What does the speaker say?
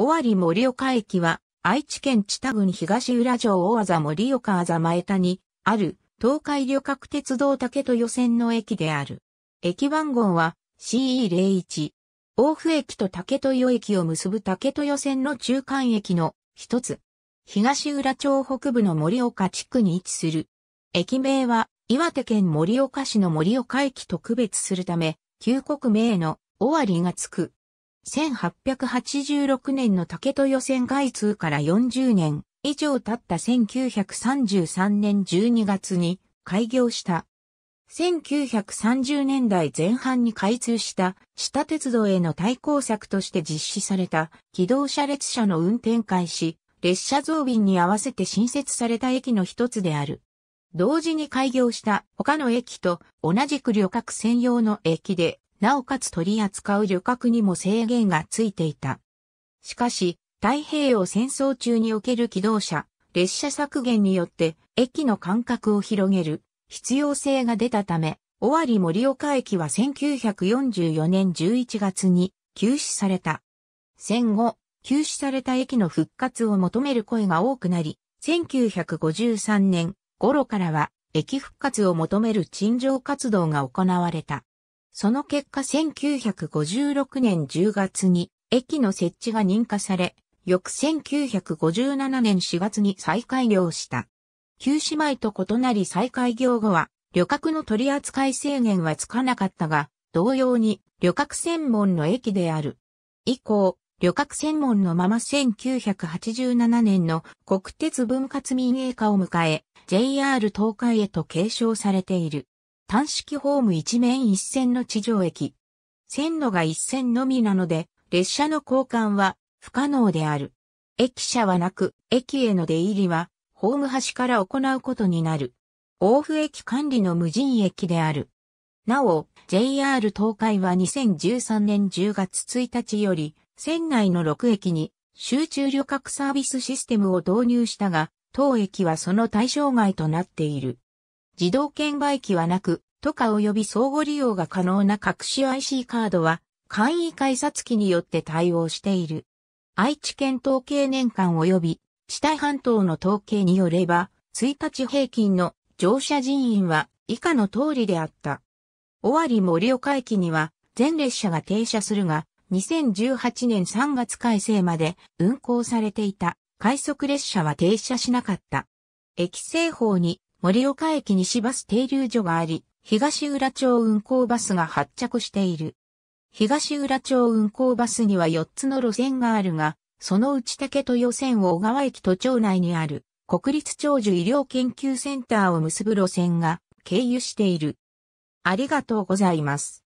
尾張盛岡駅は、愛知県知多郡東浦城大字森岡あざ前田に、ある、東海旅客鉄道竹予線の駅である。駅番号は CE01。大府駅と竹豊駅を結ぶ竹豊線の中間駅の一つ。東浦町北部の森岡地区に位置する。駅名は岩手県森岡市の森岡駅と区別するため、旧国名の尾張がつく1886年の竹豊線開通から40年以上経った1933年12月に開業した。1930年代前半に開通した下鉄道への対抗策として実施された機動車列車の運転開始、列車増便に合わせて新設された駅の一つである。同時に開業した他の駅と同じく旅客専用の駅でなおかつ取り扱う旅客にも制限がついていた。しかし、太平洋戦争中における機動車、列車削減によって駅の間隔を広げる必要性が出たため、尾張森岡駅は1944年11月に休止された。戦後、休止された駅の復活を求める声が多くなり、1953年頃からは駅復活を求める陳情活動が行われた。その結果1956年10月に駅の設置が認可され、翌1957年4月に再開業した。旧姉妹と異なり再開業後は、旅客の取り扱い制限はつかなかったが、同様に旅客専門の駅である。以降、旅客専門のまま1987年の国鉄分割民営化を迎え、JR 東海へと継承されている。単式ホーム一面一線の地上駅。線路が一線のみなので、列車の交換は不可能である。駅舎はなく、駅への出入りは、ホーム端から行うことになる。大府駅管理の無人駅である。なお、JR 東海は2013年10月1日より、線内の6駅に集中旅客サービスシステムを導入したが、当駅はその対象外となっている。自動券売機はなく、都下及び相互利用が可能な各種 IC カードは、簡易改札機によって対応している。愛知県統計年間及び、地帯半島の統計によれば、1日平均の乗車人員は以下の通りであった。尾張森岡駅には全列車が停車するが、2018年3月改正まで運行されていた快速列車は停車しなかった。駅製法に盛岡駅西バス停留所があり、東浦町運行バスが発着している。東浦町運行バスには4つの路線があるが、そのうち竹豊線を小川駅と町内にある国立長寿医療研究センターを結ぶ路線が経由している。ありがとうございます。